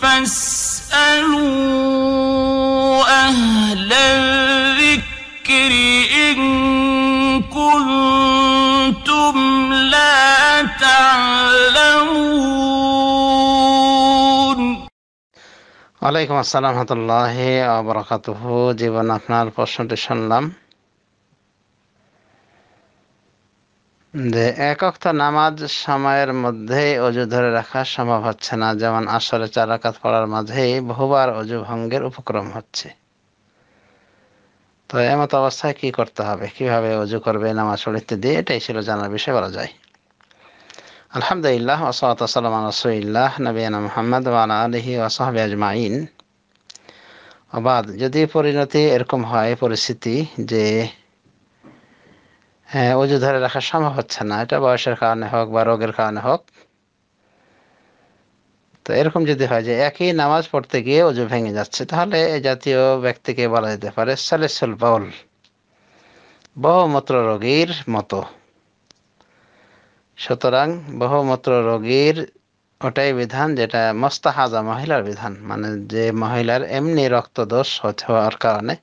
فاسألوا أهل الذكر إن كنتم لا تعلمون وعليكم السلام ورحمة الله وبركاته جيبنا أفنال بوشن شنلام যে এক অক্ত নামাজ সময়ের মধ্যেই অজু ধরে রাখা সম্ভব হচ্ছে না যেমন আসরে চারাকাত পড়ার মাঝেই বহুবার অজু ভঙ্গের উপক্রম হচ্ছে তো এমত অবস্থায় কি করতে হবে কিভাবে অজু করবে নামাজ পড়িতে দিয়ে এটাই ছিল জানার বিষয় বলা যায় আলহামদুলিল্লাহ ওসলাতাম রসুল্লাহ নবীনা মোহাম্মদ আলহি ওসাহাবি আজমাইন অবাদ যদি পরিণতি এরকম হয় পরিস্থিতি যে হ্যাঁ অজু ধরে রাখা সম্ভব হচ্ছে না এটা বয়সের কারণে হোক বা রোগের কারণে হোক তো এরকম যদি হয় যে একই নামাজ পড়তে গিয়ে ওজু ভেঙে যাচ্ছে তাহলে এ জাতীয় ব্যক্তিকে বলা যেতে পারে সালেসুল বাউল বহুমূত্র রোগীর মতো সুতরাং বহুমূত্র রোগীর ওটাই বিধান যেটা মস্তাহাজা মহিলার বিধান মানে যে মহিলার এমনি রক্তদোষ হওয়ার কারণে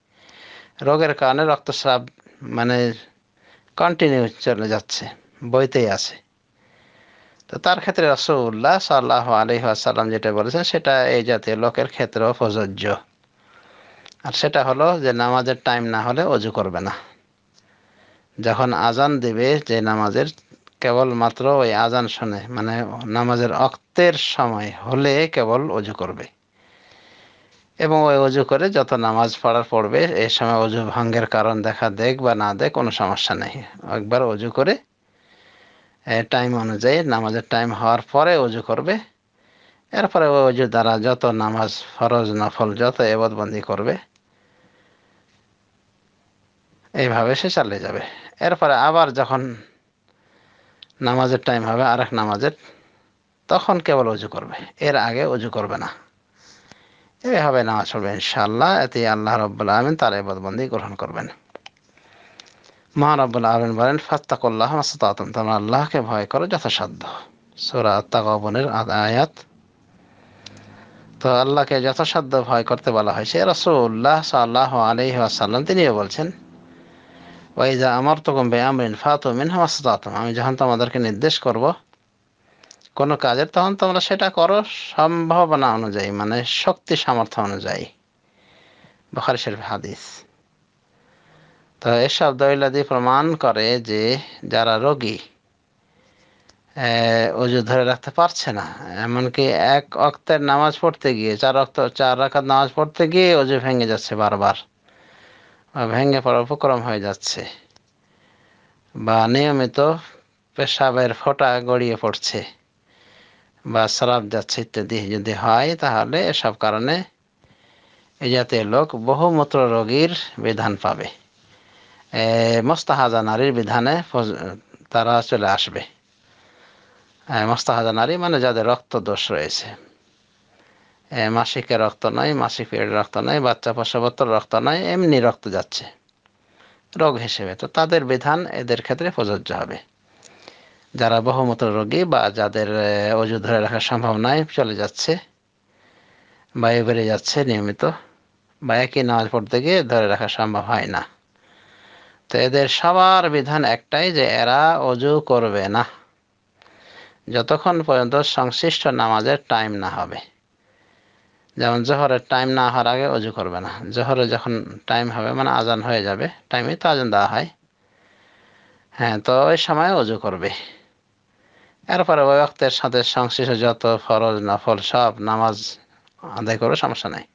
রোগের কারণে রক্তস্রাব মানে কন্টিনিউ চলে যাচ্ছে বইতেই আছে তো তার ক্ষেত্রে রসুল্লাহ সাল্লাহ আলহি আসাল্লাম যেটা বলেছেন সেটা এই জাতীয় লোকের ক্ষেত্রেও প্রযোজ্য আর সেটা হলো যে নামাজের টাইম না হলে অজু করবে না যখন আজান দেবে যে নামাজের কেবলমাত্র ওই আজান শুনে মানে নামাজের অক্তের সময় হলে কেবল অজু করবে এবং ওই অজু করে যত নামাজ পড়ার পড়বে এ সময় অজু ভাঙ্গের কারণ দেখা দেখ বা না দেখ কোনো সমস্যা নেই একবার অজু করে টাইম অনুযায়ী নামাজের টাইম হওয়ার পরে অজু করবে এরপরে ওই অজু দ্বারা যত নামাজ ফরজ নফল যত এবদবন্দি করবে এইভাবে সে চালিয়ে যাবে এরপরে আবার যখন নামাজের টাইম হবে আর এক নামাজের তখন কেবল অজু করবে এর আগে অজু করবে না এভাবে হবে নামাজ পড়বে ইনশাল্লাহ এতে আল্লাহ রব্বুল আলমিন তার এবাদবন্দি গ্রহণ করবেন মা আলমিন বলেন ফাত্তাকুল্লাহ মাসাতাতুম তোমরা আল্লাহকে ভয় করো যথাসাধ্য সুরা আত্মাগবনের আয়াত তো আল্লাহকে যথাসাধ্য ভয় করতে বলা হয়েছে রসুল্লাহ সাল্লাহ আলহি আসাল্লাম তিনিও বলছেন ওই যে আমার তো বে আমরিন ফাতুমিন হামাসাতাতুম আমি যখন তোমাদেরকে নির্দেশ করবো কোনো কাজের তখন তোমরা সেটা করো সম্ভাবনা অনুযায়ী মানে শক্তি সামর্থ্য অনুযায়ী বখারি শরীফ হাদিস তো এসব দৈলাদি প্রমাণ করে যে যারা রোগী অজু ধরে রাখতে পারছে না এমনকি এক অক্তের নামাজ পড়তে গিয়ে চার অক্ত চার রাখাত নামাজ পড়তে গিয়ে অজু ভেঙে যাচ্ছে বারবার ভেঙে পড়ার উপক্রম হয়ে যাচ্ছে বা নিয়মিত পেশাবের ফোঁটা গড়িয়ে পড়ছে বা সারাপ যাচ্ছে ইত্যাদি যদি হয় তাহলে এসব কারণে এই জাতীয় লোক বহুমূত্র রোগীর বিধান পাবে মোস্তাহাজা নারীর বিধানে তারা চলে আসবে মোস্তাহাজা নারী মানে যাদের রক্ত দোষ রয়েছে মাসিকের রক্ত নয় মাসিক পিরিয়ড রক্ত নয় বাচ্চা প্রসবত্তর রক্ত নয় এমনি রক্ত যাচ্ছে রোগ হিসেবে তো তাদের বিধান এদের ক্ষেত্রে প্রযোজ্য হবে যারা বহুমত রোগী বা যাদের অজু ধরে রাখা সম্ভব নয় চলে যাচ্ছে বায়ু বেড়ে যাচ্ছে নিয়মিত বা একই নামাজ পড়তে গিয়ে ধরে রাখা সম্ভব হয় না তো এদের সবার বিধান একটাই যে এরা অজু করবে না যতক্ষণ পর্যন্ত সংশ্লিষ্ট নামাজের টাইম না হবে যেমন জোহরের টাইম না হওয়ার আগে অজু করবে না জোহরে যখন টাইম হবে মানে আজান হয়ে যাবে টাইমে তো আজান দেওয়া হয় হ্যাঁ তো ওই সময় অজু করবে এরপরে ওই অক্তের সাথে সংশ্লিষ্ট যত ফরজ নফল সব নামাজ আদায় করবে সমস্যা নাই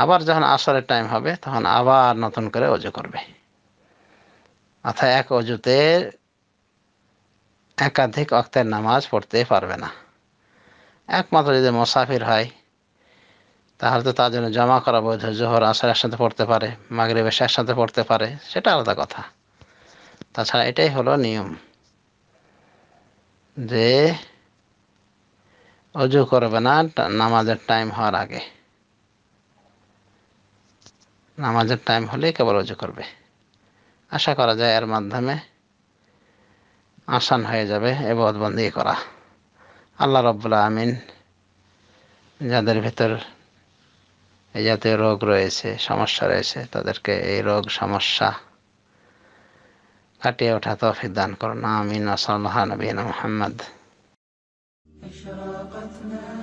আবার যখন আসরের টাইম হবে তখন আবার নতুন করে অজু করবে অর্থাৎ এক অজুতে একাধিক অক্তের নামাজ পড়তে পারবে না একমাত্র যদি মোসাফির হয় তাহলে তো তার জন্য জমা করা বৈধ জোহর আসার একসাথে পড়তে পারে মাগরিবেশ একসাথে পড়তে পারে সেটা আলাদা কথা তাছাড়া এটাই হলো নিয়ম যে অজু করবে না নামাজের টাইম হওয়ার আগে নামাজের টাইম হলে কেবল অজু করবে আশা করা যায় এর মাধ্যমে আসান হয়ে যাবে এবদবন্দি করা আল্লাহ রব্বুল্লা আমিন যাদের ভেতর এই জাতীয় রোগ রয়েছে সমস্যা রয়েছে তাদেরকে এই রোগ সমস্যা কাটিয়ে ওঠা তৌফিক দান করুন আমিন ওসল্লাহ নবীন মোহাম্মদ